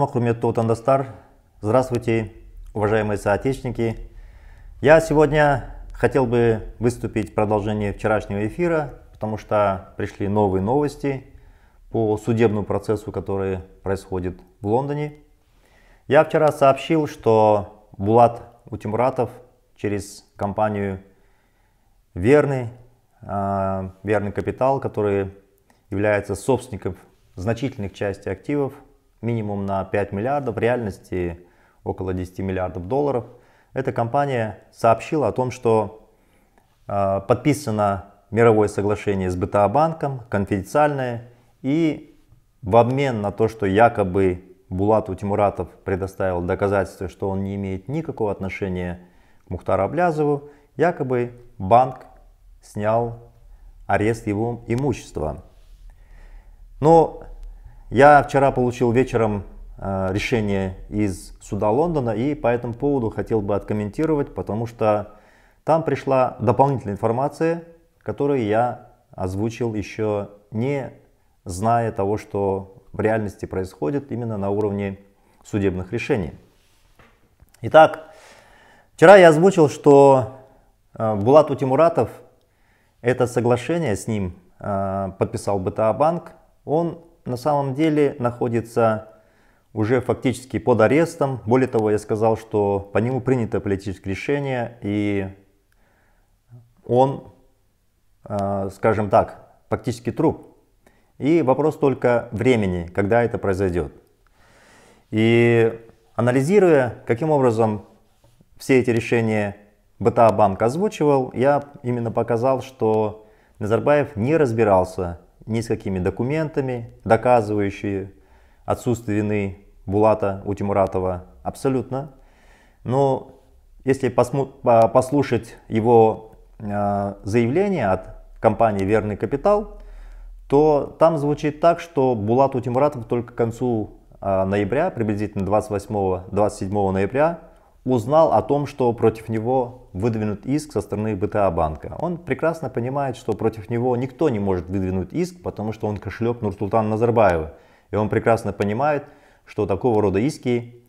Ассаляму хурмету ватандастар. Здравствуйте, уважаемые соотечественники. Я сегодня хотел бы выступить в продолжении вчерашнего эфира, потому что пришли новые новости по судебному процессу, который происходит в Лондоне. Я вчера сообщил, что Булат Утимратов через компанию Верный, а, Верный Капитал, который является собственником значительных частей активов минимум на 5 миллиардов, в реальности около 10 миллиардов долларов. Эта компания сообщила о том, что э, подписано мировое соглашение с БТА банком, конфиденциальное, и в обмен на то, что якобы Булат Утимуратов предоставил доказательство, что он не имеет никакого отношения к Мухтару Аблязову, якобы банк снял арест его имущества. Но я вчера получил вечером э, решение из суда Лондона и по этому поводу хотел бы откомментировать, потому что там пришла дополнительная информация, которую я озвучил еще не зная того, что в реальности происходит именно на уровне судебных решений. Итак, вчера я озвучил, что э, Булату Тимуратов это соглашение с ним э, подписал БТА-банк. Он на самом деле находится уже фактически под арестом. Более того, я сказал, что по нему принято политическое решение, и он, э, скажем так, фактически труп. И вопрос только времени, когда это произойдет. И анализируя, каким образом все эти решения БТА банк озвучивал, я именно показал, что Назарбаев не разбирался ни с какими документами, доказывающие отсутствие вины Булата Утимуратова, абсолютно. Но если послушать его а, заявление от компании «Верный капитал», то там звучит так, что Булат Утимуратов только к концу а, ноября, приблизительно 28-27 ноября, узнал о том, что против него выдвинут иск со стороны БТА банка. Он прекрасно понимает, что против него никто не может выдвинуть иск, потому что он кошелек Нурсултана Назарбаева. И он прекрасно понимает, что такого рода иски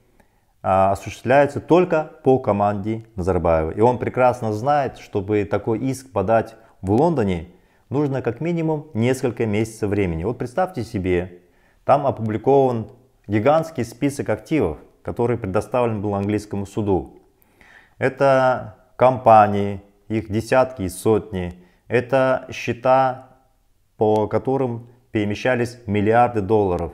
а, осуществляются только по команде Назарбаева. И он прекрасно знает, чтобы такой иск подать в Лондоне, нужно как минимум несколько месяцев времени. Вот представьте себе, там опубликован гигантский список активов, который предоставлен был английскому суду. Это компании, их десятки и сотни. Это счета, по которым перемещались миллиарды долларов.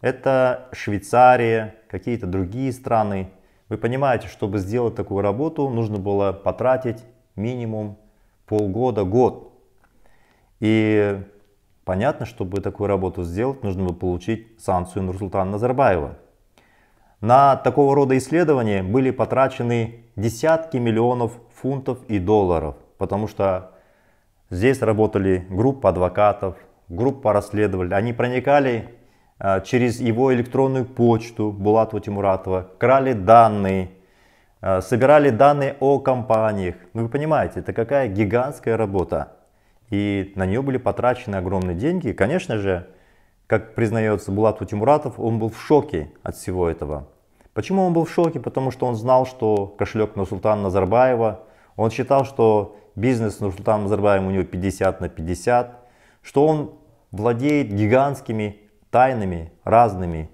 Это Швейцария, какие-то другие страны. Вы понимаете, чтобы сделать такую работу, нужно было потратить минимум полгода, год. И понятно, чтобы такую работу сделать, нужно было получить санкцию Нурсултана Назарбаева. На такого рода исследования были потрачены десятки миллионов фунтов и долларов, потому что здесь работали группа адвокатов, группа расследователей. Они проникали а, через его электронную почту Булатова Тимуратова, крали данные, а, собирали данные о компаниях. Ну вы понимаете, это какая гигантская работа. И на нее были потрачены огромные деньги. И, конечно же, как признается Булат Утимуратов, он был в шоке от всего этого. Почему он был в шоке? Потому что он знал, что кошелек Нурсултана Назарбаева, он считал, что бизнес Нурсултана Назарбаева у него 50 на 50, что он владеет гигантскими тайнами разными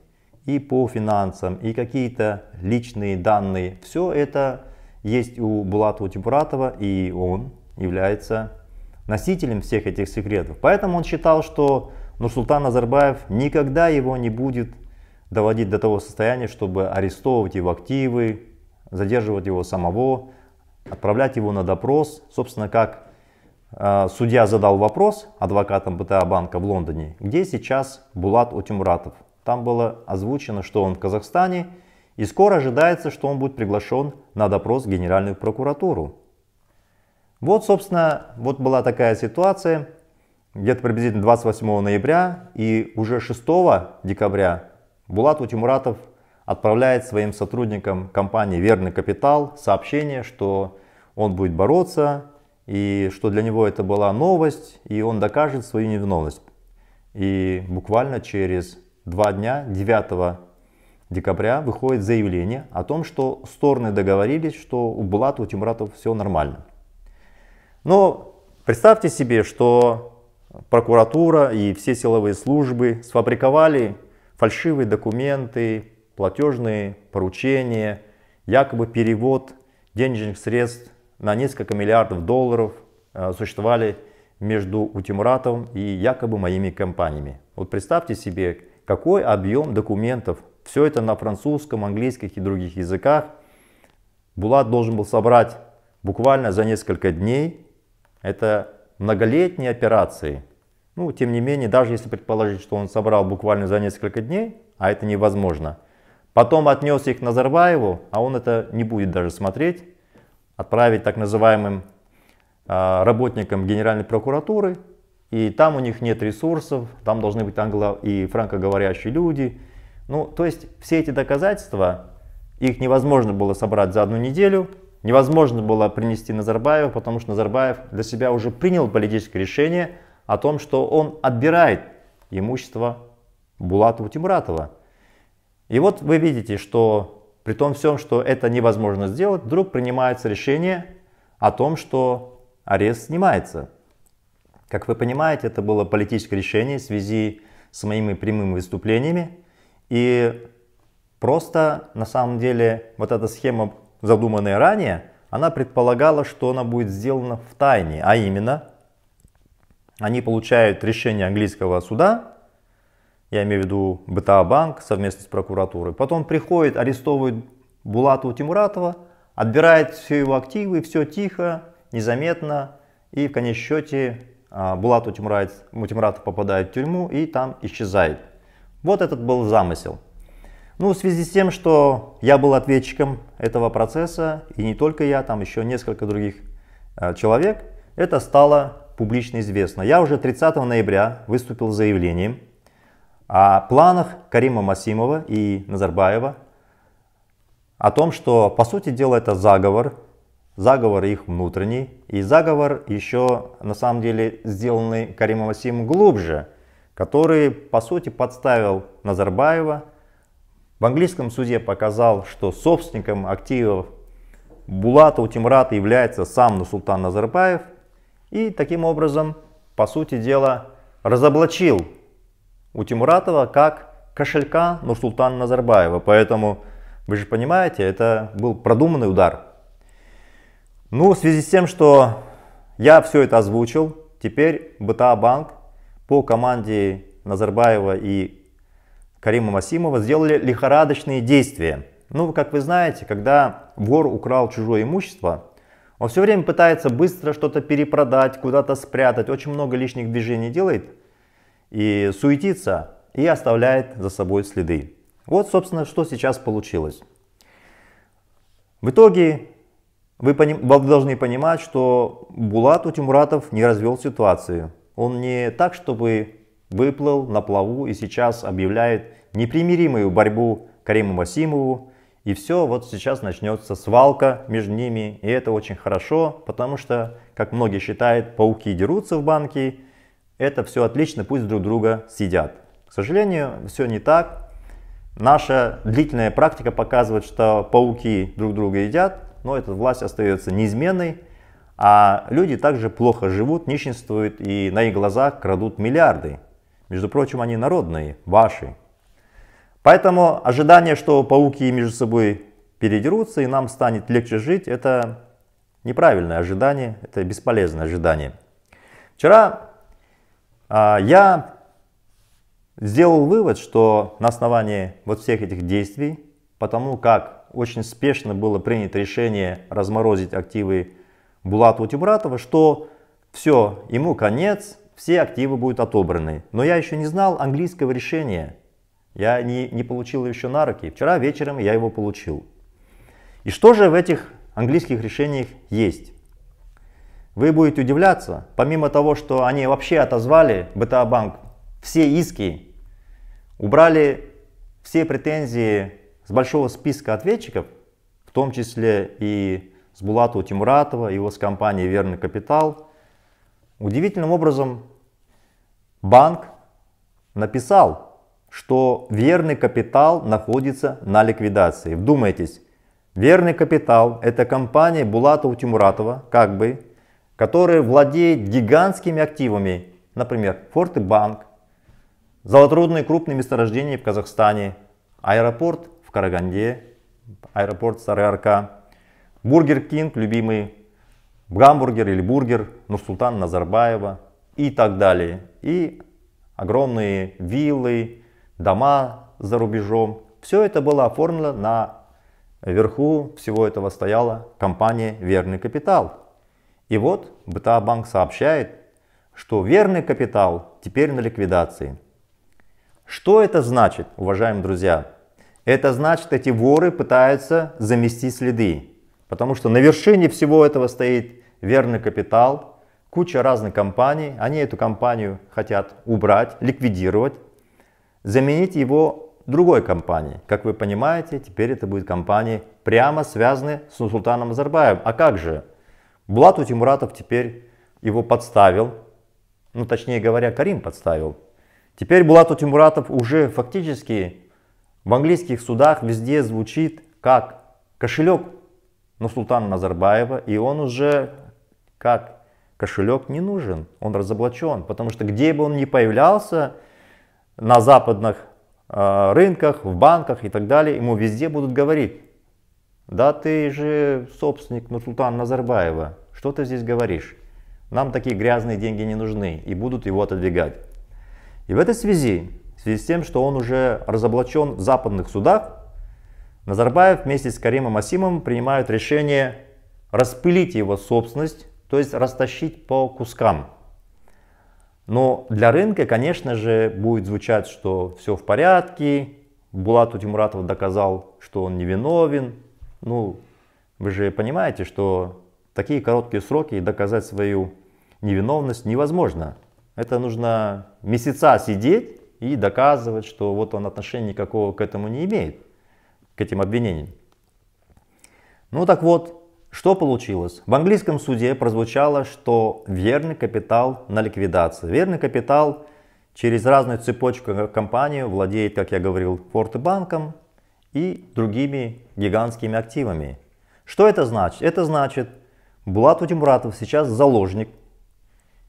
и по финансам, и какие-то личные данные. Все это есть у Булатова Тимуратова, и он является носителем всех этих секретов. Поэтому он считал, что но Султан Назарбаев никогда его не будет доводить до того состояния, чтобы арестовывать его активы, задерживать его самого, отправлять его на допрос. Собственно, как э, судья задал вопрос адвокатам БТА банка в Лондоне, где сейчас Булат Утимуратов. Там было озвучено, что он в Казахстане, и скоро ожидается, что он будет приглашен на допрос в Генеральную прокуратуру. Вот, собственно, вот была такая ситуация где-то приблизительно 28 ноября, и уже 6 декабря Булат Утимуратов отправляет своим сотрудникам компании «Верный капитал» сообщение, что он будет бороться, и что для него это была новость, и он докажет свою невиновность. И буквально через два дня, 9 декабря, выходит заявление о том, что стороны договорились, что у Булата, Утимуратова все нормально. Но представьте себе, что прокуратура и все силовые службы сфабриковали фальшивые документы, платежные поручения, якобы перевод денежных средств на несколько миллиардов долларов э, существовали между Утимуратовым и якобы моими компаниями. Вот представьте себе, какой объем документов, все это на французском, английском и других языках, Булат должен был собрать буквально за несколько дней. Это многолетней операции. Ну, тем не менее, даже если предположить, что он собрал буквально за несколько дней, а это невозможно, потом отнес их Назарбаеву, а он это не будет даже смотреть, отправить так называемым э, работникам Генеральной прокуратуры, и там у них нет ресурсов, там должны быть англо- и франкоговорящие люди. Ну, то есть все эти доказательства, их невозможно было собрать за одну неделю, невозможно было принести Назарбаева, потому что Назарбаев для себя уже принял политическое решение о том, что он отбирает имущество Булатова Тимуратова. И вот вы видите, что при том всем, что это невозможно сделать, вдруг принимается решение о том, что арест снимается. Как вы понимаете, это было политическое решение в связи с моими прямыми выступлениями. И просто на самом деле вот эта схема задуманной ранее, она предполагала, что она будет сделана в тайне, а именно они получают решение английского суда, я имею в виду БТА Банк совместно с прокуратурой, потом приходит, арестовывает Булатова Тимуратова, отбирает все его активы, все тихо, незаметно, и в конечном счете а, Булату Тимуратов попадает в тюрьму и там исчезает. Вот этот был замысел. Ну, в связи с тем, что я был ответчиком этого процесса, и не только я, там еще несколько других э, человек, это стало публично известно. Я уже 30 ноября выступил с заявлением о планах Карима Масимова и Назарбаева о том, что, по сути дела, это заговор, заговор их внутренний, и заговор еще, на самом деле, сделанный Каримом Масимом глубже, который, по сути, подставил Назарбаева, в английском суде показал, что собственником активов Булата Утимрата является сам Нусултан Назарбаев и таким образом, по сути дела, разоблачил Утимуратова как кошелька Нурсултана Назарбаева. Поэтому, вы же понимаете, это был продуманный удар. Ну, в связи с тем, что я все это озвучил, теперь БТА Банк по команде Назарбаева и Карима Масимова сделали лихорадочные действия. Ну, как вы знаете, когда вор украл чужое имущество, он все время пытается быстро что-то перепродать, куда-то спрятать, очень много лишних движений делает и суетится, и оставляет за собой следы. Вот, собственно, что сейчас получилось. В итоге вы, поним, должны понимать, что Булат Утимуратов не развел ситуацию. Он не так, чтобы выплыл на плаву и сейчас объявляет непримиримую борьбу Кариму Васимову. И все, вот сейчас начнется свалка между ними. И это очень хорошо, потому что, как многие считают, пауки дерутся в банке. Это все отлично, пусть друг друга съедят. К сожалению, все не так. Наша длительная практика показывает, что пауки друг друга едят, но эта власть остается неизменной. А люди также плохо живут, нищенствуют и на их глазах крадут миллиарды. Между прочим, они народные, ваши. Поэтому ожидание, что пауки между собой передерутся и нам станет легче жить, это неправильное ожидание, это бесполезное ожидание. Вчера а, я сделал вывод, что на основании вот всех этих действий, потому как очень спешно было принято решение разморозить активы Булатова Тюбратова, что все, ему конец, все активы будут отобраны. Но я еще не знал английского решения. Я не, не получил еще на руки. Вчера вечером я его получил. И что же в этих английских решениях есть? Вы будете удивляться, помимо того, что они вообще отозвали БТА-банк все иски, убрали все претензии с большого списка ответчиков, в том числе и с Булату Тимуратова, его с компанией «Верный капитал», Удивительным образом банк написал, что верный капитал находится на ликвидации. Вдумайтесь, верный капитал это компания Булатова Тимуратова, как бы, которая владеет гигантскими активами, например, Фортебанк, золотрудные крупные месторождения в Казахстане, аэропорт в Караганде, аэропорт Старый Арка, Бургер Кинг, любимый гамбургер или бургер нурсултан Назарбаева и так далее. И огромные виллы, дома за рубежом. Все это было оформлено на верху всего этого стояла компания «Верный капитал». И вот БТА Банк сообщает, что «Верный капитал» теперь на ликвидации. Что это значит, уважаемые друзья? Это значит, эти воры пытаются замести следы. Потому что на вершине всего этого стоит верный капитал, куча разных компаний. Они эту компанию хотят убрать, ликвидировать, заменить его другой компанией. Как вы понимаете, теперь это будет компании, прямо связанные с Султаном Назарбаем. А как же? Булат Тимуратов теперь его подставил, ну точнее говоря, Карим подставил. Теперь Булат Тимуратов уже фактически в английских судах везде звучит как кошелек ну, Султана Назарбаева, и он уже как? Кошелек не нужен, он разоблачен, потому что где бы он ни появлялся, на западных э, рынках, в банках и так далее, ему везде будут говорить, да ты же собственник Нурсултана Назарбаева, что ты здесь говоришь? Нам такие грязные деньги не нужны и будут его отодвигать. И в этой связи, в связи с тем, что он уже разоблачен в западных судах, Назарбаев вместе с Каримом Асимом принимают решение распылить его собственность то есть растащить по кускам. Но для рынка, конечно же, будет звучать, что все в порядке, Булат Утимуратов доказал, что он невиновен. Ну, вы же понимаете, что такие короткие сроки доказать свою невиновность невозможно. Это нужно месяца сидеть и доказывать, что вот он отношения никакого к этому не имеет, к этим обвинениям. Ну так вот, что получилось? В английском суде прозвучало, что верный капитал на ликвидации. Верный капитал через разную цепочку компанию владеет, как я говорил, Фортебанком и другими гигантскими активами. Что это значит? Это значит, Булат Утимуратов сейчас заложник.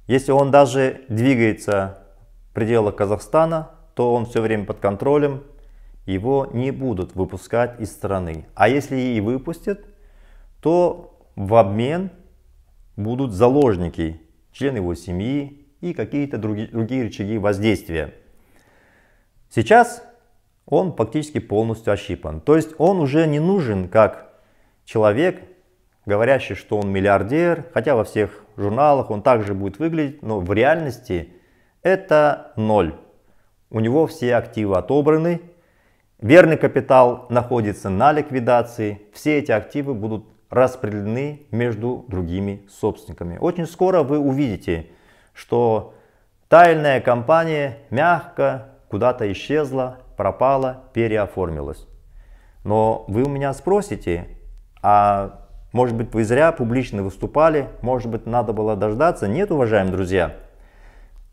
Если он даже двигается в пределах Казахстана, то он все время под контролем, его не будут выпускать из страны. А если и выпустят, то в обмен будут заложники, члены его семьи и какие-то другие, другие рычаги воздействия. Сейчас он фактически полностью ощипан. То есть он уже не нужен как человек, говорящий, что он миллиардер, хотя во всех журналах он также будет выглядеть, но в реальности это ноль. У него все активы отобраны, верный капитал находится на ликвидации, все эти активы будут распределены между другими собственниками. Очень скоро вы увидите, что тайная компания мягко куда-то исчезла, пропала, переоформилась. Но вы у меня спросите, а может быть вы зря публично выступали, может быть надо было дождаться. Нет, уважаемые друзья,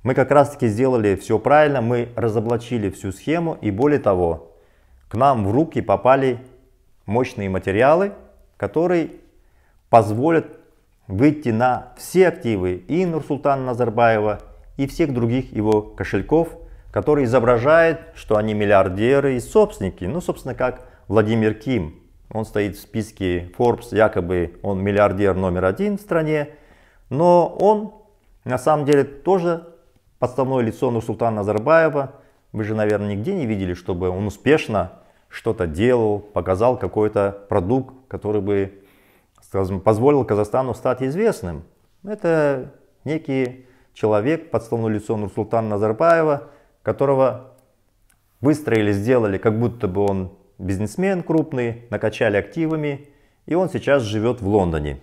мы как раз таки сделали все правильно, мы разоблачили всю схему и более того, к нам в руки попали мощные материалы, который позволит выйти на все активы и Нурсултана Назарбаева, и всех других его кошельков, который изображает, что они миллиардеры и собственники. Ну, собственно, как Владимир Ким. Он стоит в списке Forbes, якобы он миллиардер номер один в стране, но он на самом деле тоже подставное лицо Нурсултана Назарбаева. Вы же, наверное, нигде не видели, чтобы он успешно что-то делал, показал какой-то продукт, который бы скажем, позволил Казахстану стать известным. Это некий человек, подставное лицо Нурсултана Назарбаева, которого выстроили, сделали, как будто бы он бизнесмен крупный, накачали активами, и он сейчас живет в Лондоне.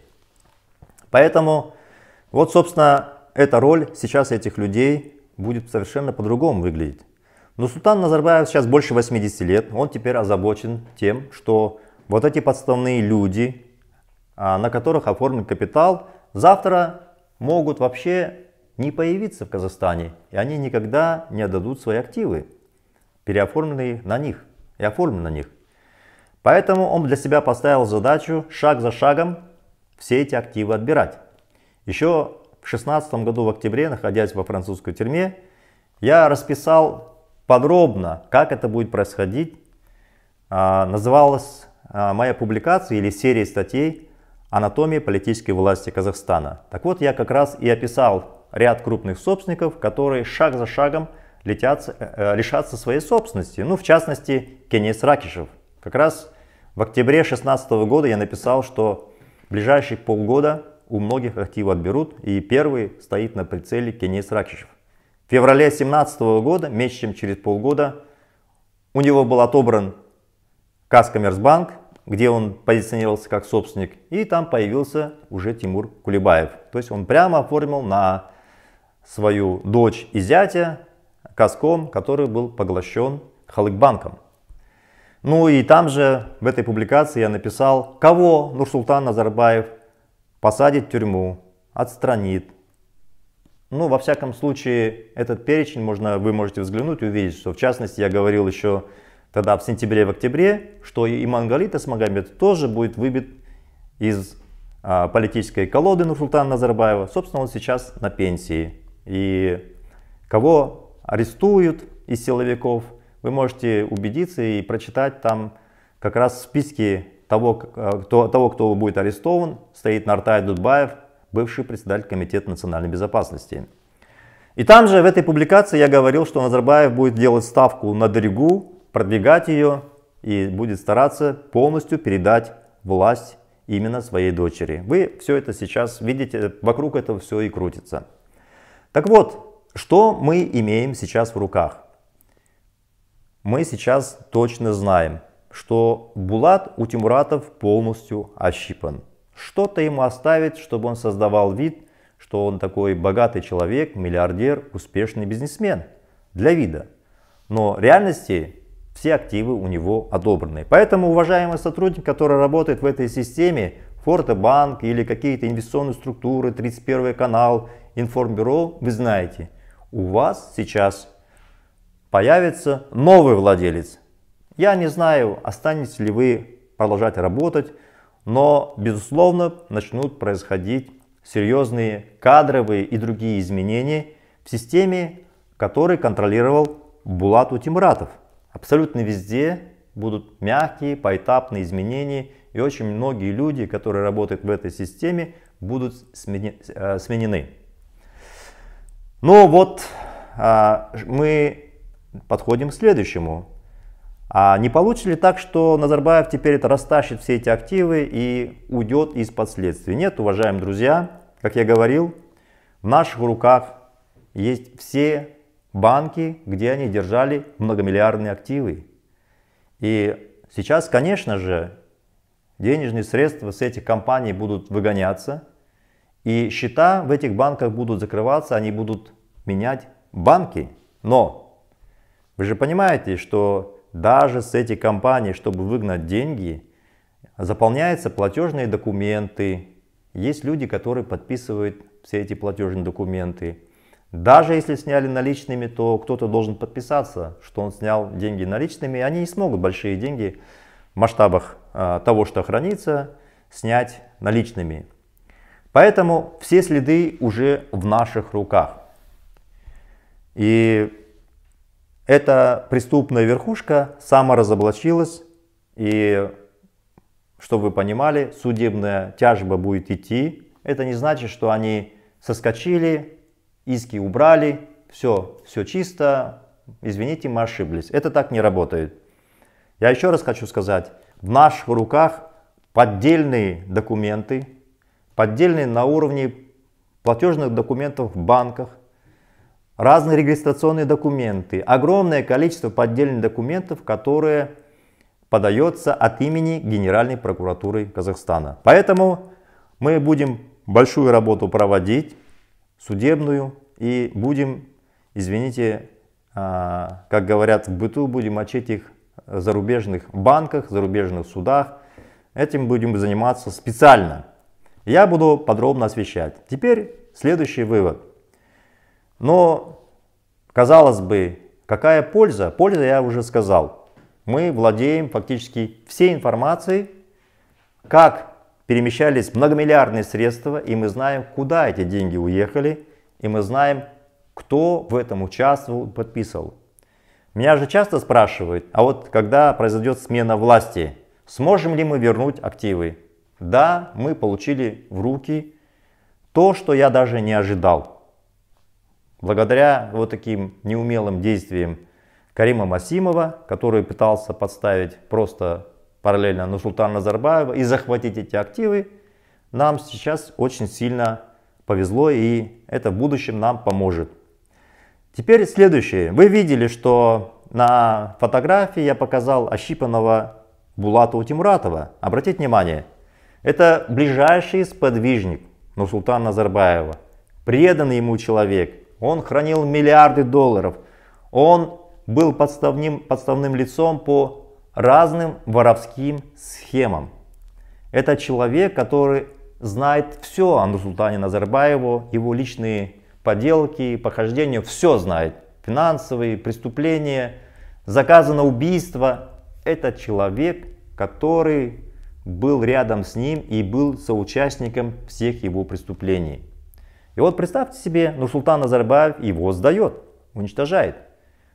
Поэтому вот, собственно, эта роль сейчас этих людей будет совершенно по-другому выглядеть. Но Султан Назарбаев сейчас больше 80 лет, он теперь озабочен тем, что вот эти подставные люди, а, на которых оформлен капитал, завтра могут вообще не появиться в Казахстане, и они никогда не отдадут свои активы, переоформленные на них и оформлены на них. Поэтому он для себя поставил задачу шаг за шагом все эти активы отбирать. Еще в 16 году в октябре, находясь во французской тюрьме, я расписал подробно, как это будет происходить, а, называлась а, моя публикация или серия статей «Анатомия политической власти Казахстана». Так вот, я как раз и описал ряд крупных собственников, которые шаг за шагом летят, э, э, лишатся своей собственности. Ну, в частности, Кенес Ракишев. Как раз в октябре 2016 года я написал, что в ближайшие полгода у многих активы отберут, и первый стоит на прицеле Кенес Ракишев. В феврале 2017 года, меньше чем через полгода, у него был отобран Каскомерсбанк, где он позиционировался как собственник, и там появился уже Тимур Кулебаев. То есть он прямо оформил на свою дочь и зятя Казком, который был поглощен Халыкбанком. Ну и там же в этой публикации я написал, кого Нурсултан Назарбаев посадит в тюрьму, отстранит, ну, во всяком случае, этот перечень можно, вы можете взглянуть и увидеть, что в частности я говорил еще тогда в сентябре в октябре, что и Мангалит Асмагамбет тоже будет выбит из а, политической колоды Нурсултана Назарбаева. Собственно, он сейчас на пенсии. И кого арестуют из силовиков, вы можете убедиться и прочитать там как раз в списке того, кто, а, того, кто будет арестован, стоит Нартай Дудбаев, бывший председатель Комитета национальной безопасности. И там же, в этой публикации, я говорил, что Назарбаев будет делать ставку на Дорегу, продвигать ее и будет стараться полностью передать власть именно своей дочери. Вы все это сейчас видите, вокруг этого все и крутится. Так вот, что мы имеем сейчас в руках? Мы сейчас точно знаем, что Булат у Тимуратов полностью ощипан что-то ему оставить, чтобы он создавал вид, что он такой богатый человек, миллиардер, успешный бизнесмен для вида. Но в реальности все активы у него одобрены. Поэтому уважаемый сотрудник, который работает в этой системе, Фортебанк или какие-то инвестиционные структуры, 31 канал, информбюро, вы знаете, у вас сейчас появится новый владелец. Я не знаю, останетесь ли вы продолжать работать, но, безусловно, начнут происходить серьезные кадровые и другие изменения в системе, который контролировал Булат Утимратов. Абсолютно везде будут мягкие, поэтапные изменения, и очень многие люди, которые работают в этой системе, будут э, сменены. Ну вот, а, мы подходим к следующему. А не получится ли так, что Назарбаев теперь это растащит все эти активы и уйдет из последствий? Нет, уважаемые друзья, как я говорил, в наших руках есть все банки, где они держали многомиллиардные активы. И сейчас, конечно же, денежные средства с этих компаний будут выгоняться, и счета в этих банках будут закрываться, они будут менять банки. Но вы же понимаете, что даже с этих компаний, чтобы выгнать деньги, заполняются платежные документы. Есть люди, которые подписывают все эти платежные документы. Даже если сняли наличными, то кто-то должен подписаться, что он снял деньги наличными. Они не смогут большие деньги в масштабах а, того, что хранится, снять наличными. Поэтому все следы уже в наших руках. И эта преступная верхушка саморазоблачилась, и, чтобы вы понимали, судебная тяжба будет идти. Это не значит, что они соскочили, иски убрали, все, все чисто, извините, мы ошиблись. Это так не работает. Я еще раз хочу сказать, в наших руках поддельные документы, поддельные на уровне платежных документов в банках, разные регистрационные документы, огромное количество поддельных документов, которые подается от имени Генеральной прокуратуры Казахстана. Поэтому мы будем большую работу проводить, судебную, и будем, извините, а, как говорят в быту, будем мочить их в зарубежных банках, в зарубежных судах. Этим будем заниматься специально. Я буду подробно освещать. Теперь следующий вывод – но, казалось бы, какая польза? Польза я уже сказал. Мы владеем фактически всей информацией, как перемещались многомиллиардные средства, и мы знаем, куда эти деньги уехали, и мы знаем, кто в этом участвовал, подписывал. Меня же часто спрашивают, а вот когда произойдет смена власти, сможем ли мы вернуть активы? Да, мы получили в руки то, что я даже не ожидал. Благодаря вот таким неумелым действиям Карима Масимова, который пытался подставить просто параллельно Нурсултана Назарбаева и захватить эти активы, нам сейчас очень сильно повезло и это в будущем нам поможет. Теперь следующее. Вы видели, что на фотографии я показал ощипанного Булата Утимуратова. Обратите внимание, это ближайший сподвижник нусултана Назарбаева, преданный ему человек – он хранил миллиарды долларов, он был подставным, подставным лицом по разным воровским схемам. Это человек, который знает все о Нурсултане Назарбаеву, его личные поделки, похождения, все знает. Финансовые преступления, заказано убийство. Это человек, который был рядом с ним и был соучастником всех его преступлений. И вот представьте себе, Нурсултан Назарбаев его сдает, уничтожает.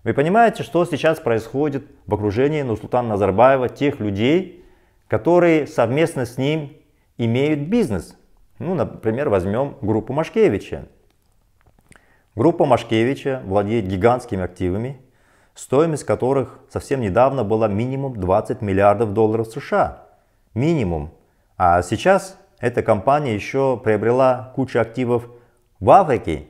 Вы понимаете, что сейчас происходит в окружении Нурсултана Назарбаева, тех людей, которые совместно с ним имеют бизнес. Ну, например, возьмем группу Машкевича. Группа Машкевича владеет гигантскими активами, стоимость которых совсем недавно была минимум 20 миллиардов долларов США. Минимум. А сейчас эта компания еще приобрела кучу активов в Африке.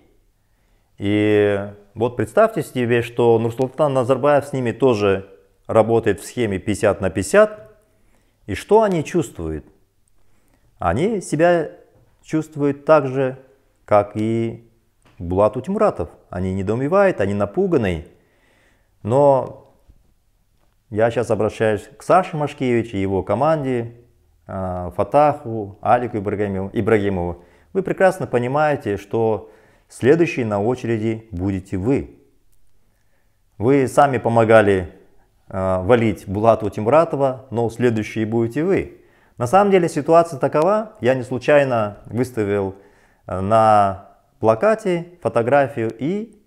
И вот представьте себе, что Нурсултан Назарбаев с ними тоже работает в схеме 50 на 50. И что они чувствуют? Они себя чувствуют так же, как и Булат Утимуратов. Они недоумевают, они напуганы. Но я сейчас обращаюсь к Саше Машкевичу и его команде, а, Фатаху, Алику Ибрагимову. Вы прекрасно понимаете, что следующий на очереди будете вы. Вы сами помогали э, валить Булату Тимуратова, но следующие будете вы. На самом деле ситуация такова, я не случайно выставил э, на плакате фотографию и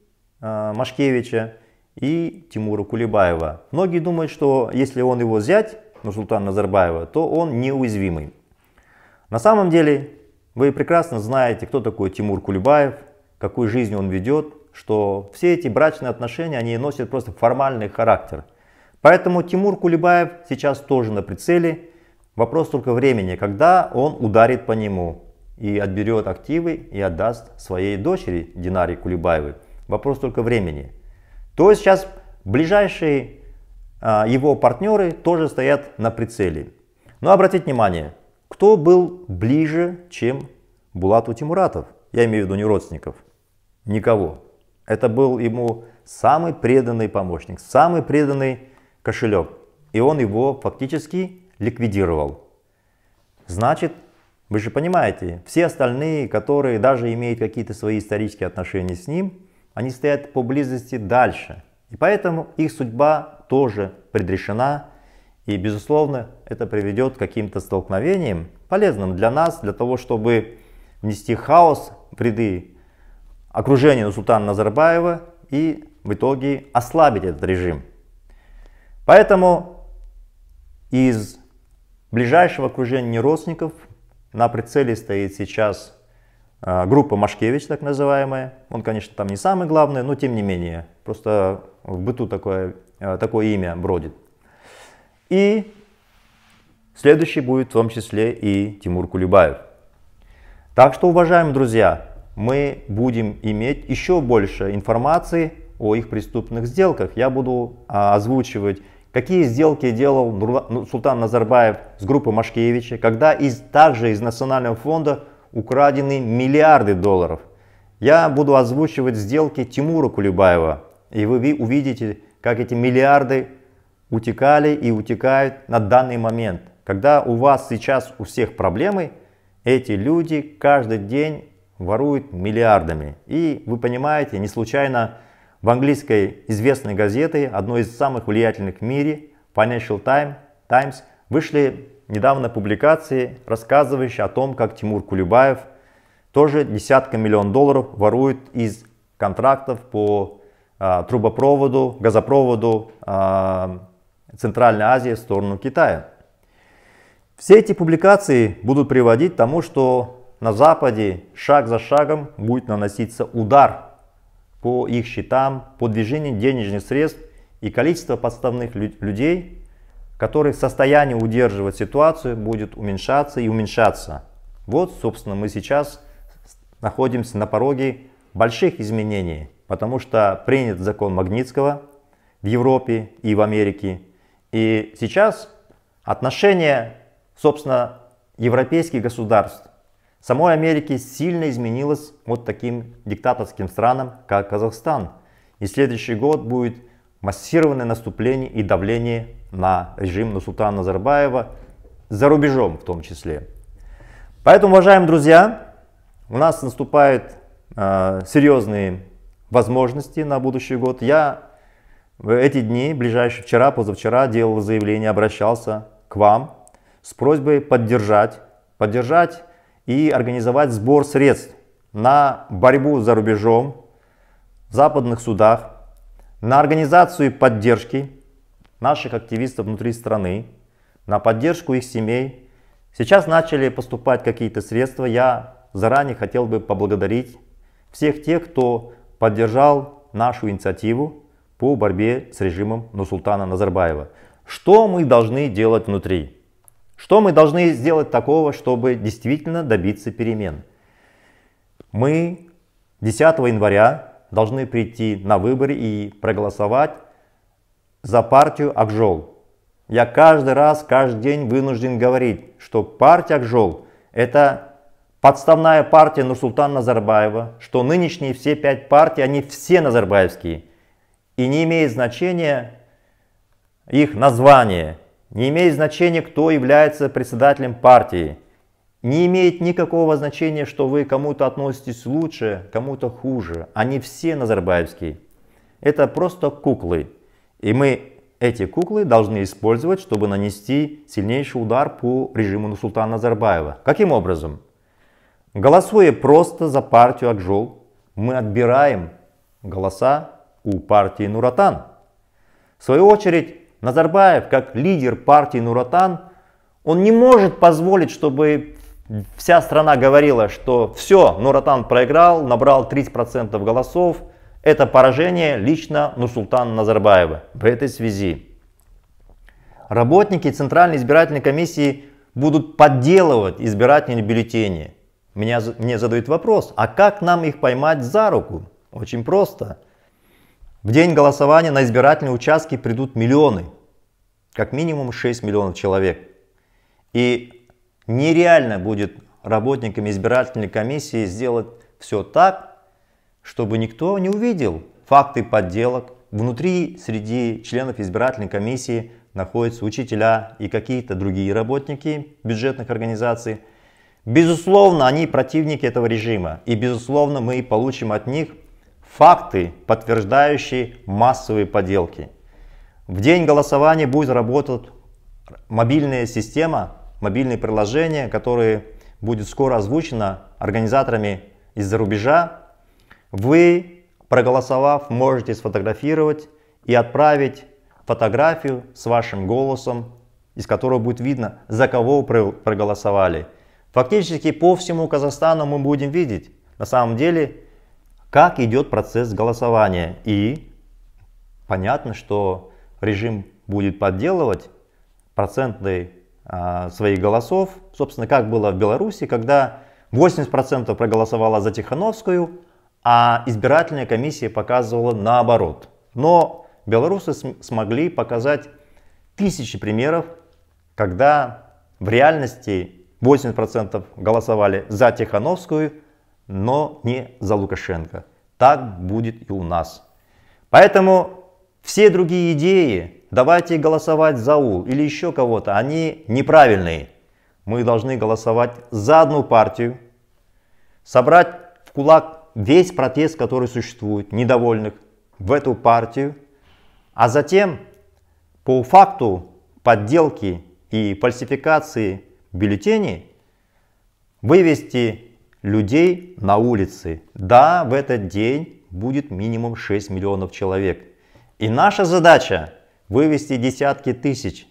э, Машкевича, и Тимура Кулебаева. Многие думают, что если он его взять, Нурсултан Назарбаева, то он неуязвимый. На самом деле вы прекрасно знаете, кто такой Тимур Кульбаев, какую жизнь он ведет, что все эти брачные отношения, они носят просто формальный характер. Поэтому Тимур Кулибаев сейчас тоже на прицеле. Вопрос только времени, когда он ударит по нему и отберет активы и отдаст своей дочери Динаре Кулибаевой. Вопрос только времени. То есть сейчас ближайшие а, его партнеры тоже стоят на прицеле. Но обратите внимание, кто был ближе, чем Булату Тимуратов. Я имею в виду не родственников. Никого. Это был ему самый преданный помощник, самый преданный кошелек. И он его фактически ликвидировал. Значит, вы же понимаете, все остальные, которые даже имеют какие-то свои исторические отношения с ним, они стоят поблизости дальше. И поэтому их судьба тоже предрешена и, безусловно, это приведет к каким-то столкновениям, полезным для нас, для того, чтобы внести хаос в ряды окружения султана Назарбаева и в итоге ослабить этот режим. Поэтому из ближайшего окружения родственников на прицеле стоит сейчас а, группа Машкевич, так называемая. Он, конечно, там не самый главный, но тем не менее. Просто в быту такое, а, такое имя бродит. И следующий будет в том числе и Тимур Кулебаев. Так что, уважаемые друзья, мы будем иметь еще больше информации о их преступных сделках. Я буду а, озвучивать, какие сделки делал ну, Султан Назарбаев с группой Машкевича, когда из, также из Национального фонда украдены миллиарды долларов. Я буду озвучивать сделки Тимура Кулебаева, и вы увидите, как эти миллиарды утекали и утекают на данный момент. Когда у вас сейчас у всех проблемы, эти люди каждый день воруют миллиардами. И вы понимаете, не случайно в английской известной газете, одной из самых влиятельных в мире, Financial Times, Times вышли недавно публикации, рассказывающие о том, как Тимур Кулебаев тоже десятка миллион долларов ворует из контрактов по а, трубопроводу, газопроводу, а, Центральной Азии в сторону Китая. Все эти публикации будут приводить к тому, что на Западе шаг за шагом будет наноситься удар по их счетам, по движению денежных средств и количество подставных людей, которые в состоянии удерживать ситуацию, будет уменьшаться и уменьшаться. Вот, собственно, мы сейчас находимся на пороге больших изменений, потому что принят закон Магнитского в Европе и в Америке – и сейчас отношение, собственно, европейских государств самой Америки сильно изменилось вот таким диктаторским странам, как Казахстан. И следующий год будет массированное наступление и давление на режим Нусултана Назарбаева, за рубежом в том числе. Поэтому, уважаемые друзья, у нас наступают э, серьезные возможности на будущий год. Я в эти дни, ближайшие вчера, позавчера, делал заявление, обращался к вам с просьбой поддержать, поддержать и организовать сбор средств на борьбу за рубежом, в западных судах, на организацию поддержки наших активистов внутри страны, на поддержку их семей. Сейчас начали поступать какие-то средства. Я заранее хотел бы поблагодарить всех тех, кто поддержал нашу инициативу по борьбе с режимом Нусултана Назарбаева. Что мы должны делать внутри? Что мы должны сделать такого, чтобы действительно добиться перемен? Мы 10 января должны прийти на выборы и проголосовать за партию Акжол. Я каждый раз, каждый день вынужден говорить, что партия Акжол – это подставная партия Нурсултана Назарбаева, что нынешние все пять партий, они все назарбаевские – и не имеет значения их название, не имеет значения, кто является председателем партии, не имеет никакого значения, что вы кому-то относитесь лучше, кому-то хуже. Они все назарбаевские. Это просто куклы. И мы эти куклы должны использовать, чтобы нанести сильнейший удар по режиму Нурсултана Назарбаева. Каким образом? Голосуя просто за партию Акжол, мы отбираем голоса у партии Нуратан. В свою очередь, Назарбаев, как лидер партии Нуратан, он не может позволить, чтобы вся страна говорила, что все, Нуратан проиграл, набрал 30% голосов, это поражение лично Нурсултана Назарбаева. В этой связи работники Центральной избирательной комиссии будут подделывать избирательные бюллетени. Меня, мне задают вопрос, а как нам их поймать за руку? Очень просто – в день голосования на избирательные участки придут миллионы, как минимум 6 миллионов человек. И нереально будет работниками избирательной комиссии сделать все так, чтобы никто не увидел факты подделок. Внутри, среди членов избирательной комиссии находятся учителя и какие-то другие работники бюджетных организаций. Безусловно, они противники этого режима. И безусловно, мы получим от них факты, подтверждающие массовые поделки. В день голосования будет работать мобильная система, мобильные приложения, которые будет скоро озвучено организаторами из-за рубежа. Вы, проголосовав, можете сфотографировать и отправить фотографию с вашим голосом, из которого будет видно, за кого вы проголосовали. Фактически по всему Казахстану мы будем видеть, на самом деле, как идет процесс голосования. И понятно, что режим будет подделывать процентный а, своих голосов. Собственно, как было в Беларуси, когда 80% проголосовало за Тихановскую, а избирательная комиссия показывала наоборот. Но белорусы см смогли показать тысячи примеров, когда в реальности 80% голосовали за Тихановскую, но не за Лукашенко. Так будет и у нас. Поэтому все другие идеи, давайте голосовать за УЛ или еще кого-то, они неправильные. Мы должны голосовать за одну партию, собрать в кулак весь протест, который существует, недовольных, в эту партию, а затем по факту подделки и фальсификации бюллетеней вывести людей на улице. Да, в этот день будет минимум 6 миллионов человек. И наша задача вывести десятки тысяч.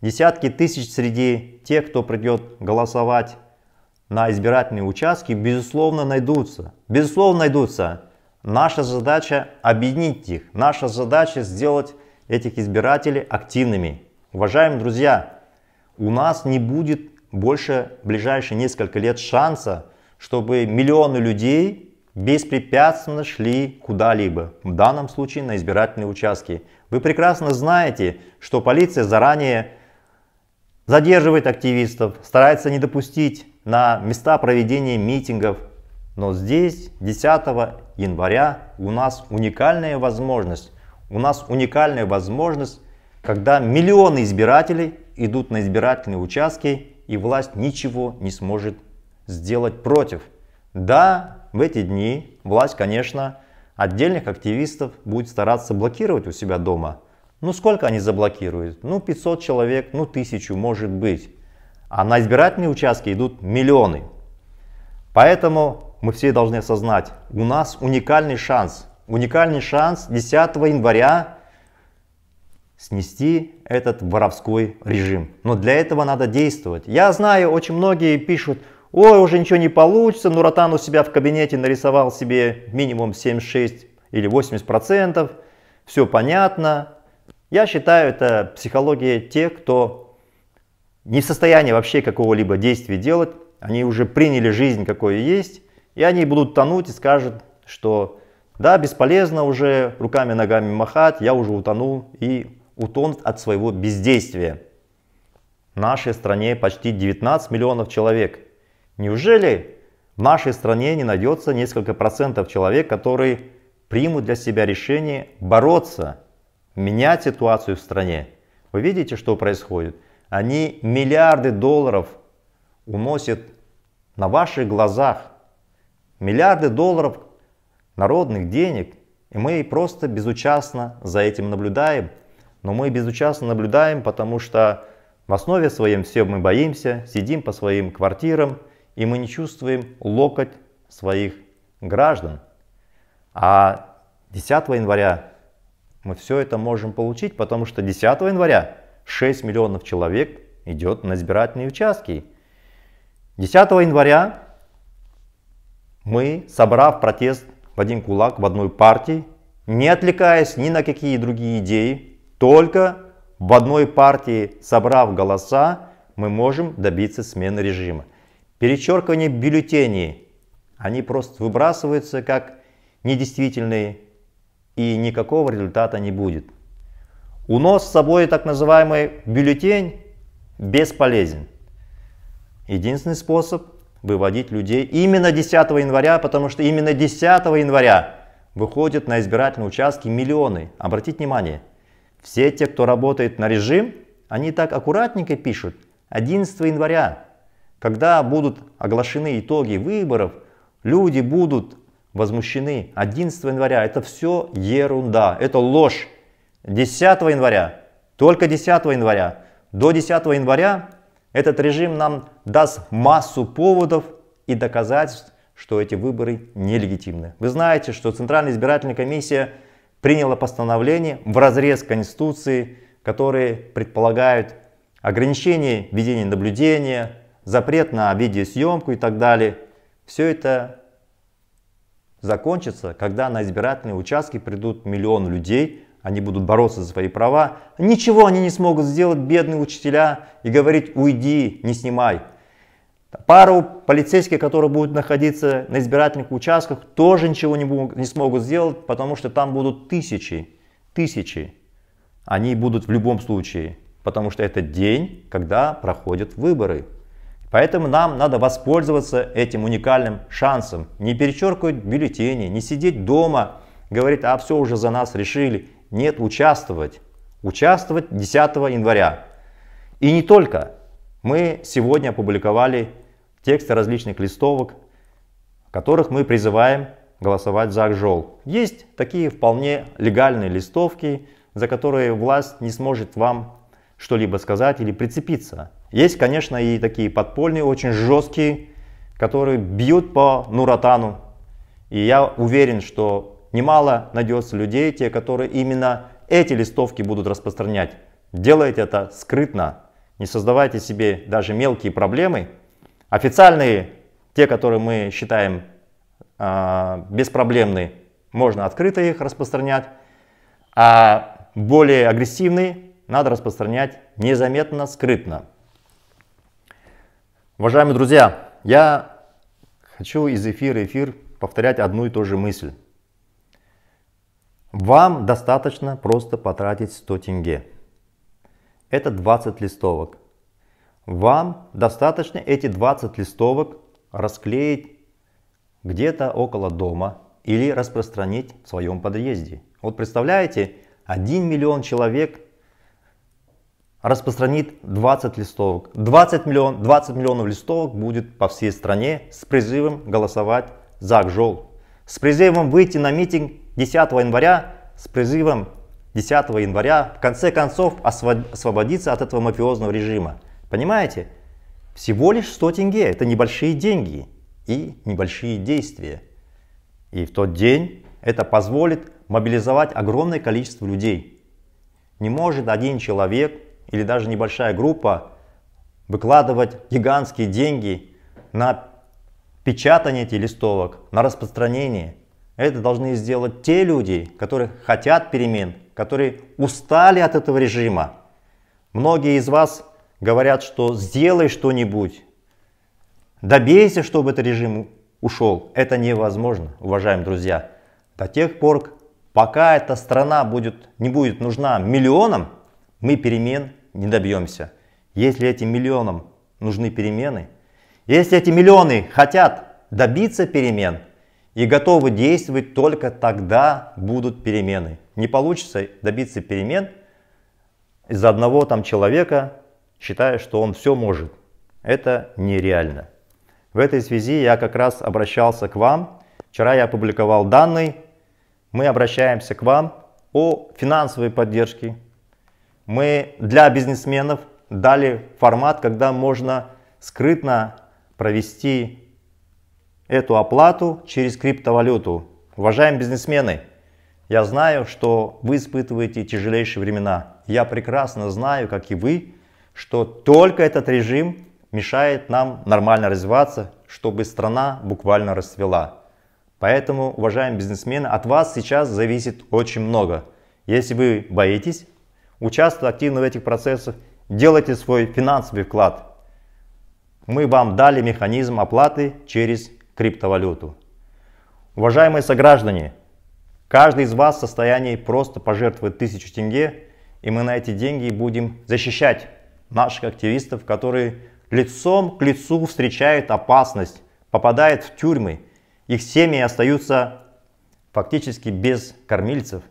Десятки тысяч среди тех, кто придет голосовать на избирательные участки, безусловно, найдутся. Безусловно, найдутся. Наша задача объединить их. Наша задача сделать этих избирателей активными. Уважаемые друзья, у нас не будет больше в ближайшие несколько лет шанса чтобы миллионы людей беспрепятственно шли куда-либо, в данном случае на избирательные участки. Вы прекрасно знаете, что полиция заранее задерживает активистов, старается не допустить на места проведения митингов. Но здесь 10 января у нас уникальная возможность. У нас уникальная возможность, когда миллионы избирателей идут на избирательные участки и власть ничего не сможет сделать против. Да, в эти дни власть, конечно, отдельных активистов будет стараться блокировать у себя дома. Ну сколько они заблокируют? Ну 500 человек, ну 1000 может быть. А на избирательные участки идут миллионы. Поэтому мы все должны осознать, у нас уникальный шанс. Уникальный шанс 10 января снести этот воровской режим. Но для этого надо действовать. Я знаю, очень многие пишут, Ой, уже ничего не получится, Нуратан у себя в кабинете нарисовал себе минимум 76 или 80%, все понятно. Я считаю, это психология тех, кто не в состоянии вообще какого-либо действия делать, они уже приняли жизнь, какое есть, и они будут тонуть и скажут, что да, бесполезно уже руками ногами махать, я уже утонул и утонут от своего бездействия. В нашей стране почти 19 миллионов человек – Неужели в нашей стране не найдется несколько процентов человек, которые примут для себя решение бороться, менять ситуацию в стране? Вы видите, что происходит? Они миллиарды долларов уносят на ваших глазах. Миллиарды долларов народных денег. И мы просто безучастно за этим наблюдаем. Но мы безучастно наблюдаем, потому что в основе своем все мы боимся, сидим по своим квартирам, и мы не чувствуем локоть своих граждан. А 10 января мы все это можем получить, потому что 10 января 6 миллионов человек идет на избирательные участки. 10 января мы, собрав протест в один кулак, в одной партии, не отвлекаясь ни на какие другие идеи, только в одной партии, собрав голоса, мы можем добиться смены режима перечеркивание бюллетеней. Они просто выбрасываются как недействительные и никакого результата не будет. Унос с собой так называемый бюллетень бесполезен. Единственный способ выводить людей именно 10 января, потому что именно 10 января выходят на избирательные участки миллионы. Обратите внимание, все те, кто работает на режим, они так аккуратненько пишут 11 января, когда будут оглашены итоги выборов, люди будут возмущены. 11 января это все ерунда, это ложь. 10 января, только 10 января, до 10 января этот режим нам даст массу поводов и доказательств, что эти выборы нелегитимны. Вы знаете, что Центральная избирательная комиссия приняла постановление в разрез Конституции, которые предполагают ограничение ведения наблюдения, запрет на видеосъемку и так далее. Все это закончится, когда на избирательные участки придут миллион людей, они будут бороться за свои права. Ничего они не смогут сделать, бедные учителя, и говорить «уйди, не снимай». Пару полицейских, которые будут находиться на избирательных участках, тоже ничего не, не смогут сделать, потому что там будут тысячи, тысячи. Они будут в любом случае, потому что это день, когда проходят выборы. Поэтому нам надо воспользоваться этим уникальным шансом. Не перечеркивать бюллетени, не сидеть дома, говорить, а все уже за нас решили. Нет, участвовать. Участвовать 10 января. И не только. Мы сегодня опубликовали тексты различных листовок, в которых мы призываем голосовать за Акжол. Есть такие вполне легальные листовки, за которые власть не сможет вам что-либо сказать или прицепиться. Есть, конечно, и такие подпольные, очень жесткие, которые бьют по Нуратану. И я уверен, что немало найдется людей, те, которые именно эти листовки будут распространять. Делайте это скрытно. Не создавайте себе даже мелкие проблемы. Официальные, те, которые мы считаем э, а, беспроблемные, можно открыто их распространять. А более агрессивные надо распространять незаметно, скрытно. Уважаемые друзья, я хочу из эфира эфир повторять одну и ту же мысль. Вам достаточно просто потратить 100 тенге. Это 20 листовок. Вам достаточно эти 20 листовок расклеить где-то около дома или распространить в своем подъезде. Вот представляете, 1 миллион человек распространит 20 листовок. 20, миллион, 20 миллионов листовок будет по всей стране с призывом голосовать за Акжол. С призывом выйти на митинг 10 января, с призывом 10 января в конце концов освободиться от этого мафиозного режима. Понимаете? Всего лишь 100 тенге. Это небольшие деньги и небольшие действия. И в тот день это позволит мобилизовать огромное количество людей. Не может один человек или даже небольшая группа выкладывать гигантские деньги на печатание этих листовок, на распространение. Это должны сделать те люди, которые хотят перемен, которые устали от этого режима. Многие из вас говорят, что сделай что-нибудь, добейся, чтобы этот режим ушел. Это невозможно, уважаемые друзья. До тех пор, пока эта страна будет, не будет нужна миллионам, мы перемен не добьемся. Если этим миллионам нужны перемены, если эти миллионы хотят добиться перемен и готовы действовать, только тогда будут перемены. Не получится добиться перемен из-за одного там человека, считая, что он все может. Это нереально. В этой связи я как раз обращался к вам. Вчера я опубликовал данные. Мы обращаемся к вам о финансовой поддержке мы для бизнесменов дали формат, когда можно скрытно провести эту оплату через криптовалюту. Уважаемые бизнесмены, я знаю, что вы испытываете тяжелейшие времена. Я прекрасно знаю, как и вы, что только этот режим мешает нам нормально развиваться, чтобы страна буквально расцвела. Поэтому, уважаемые бизнесмены, от вас сейчас зависит очень много. Если вы боитесь, Участвуйте активно в этих процессах, делайте свой финансовый вклад. Мы вам дали механизм оплаты через криптовалюту. Уважаемые сограждане, каждый из вас в состоянии просто пожертвовать тысячу тенге, и мы на эти деньги будем защищать наших активистов, которые лицом к лицу встречают опасность, попадают в тюрьмы, их семьи остаются фактически без кормильцев.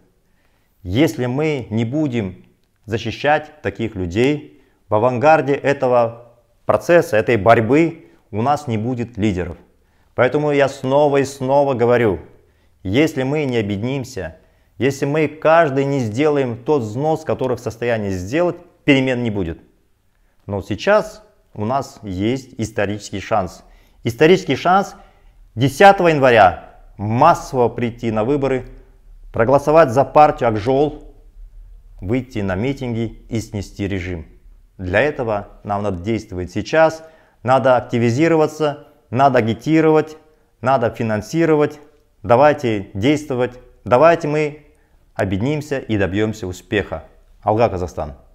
Если мы не будем защищать таких людей. В авангарде этого процесса, этой борьбы у нас не будет лидеров. Поэтому я снова и снова говорю, если мы не объединимся, если мы каждый не сделаем тот взнос, который в состоянии сделать, перемен не будет. Но сейчас у нас есть исторический шанс. Исторический шанс 10 января массово прийти на выборы, проголосовать за партию Акжол, выйти на митинги и снести режим. Для этого нам надо действовать сейчас, надо активизироваться, надо агитировать, надо финансировать. Давайте действовать, давайте мы объединимся и добьемся успеха. Алга, Казахстан.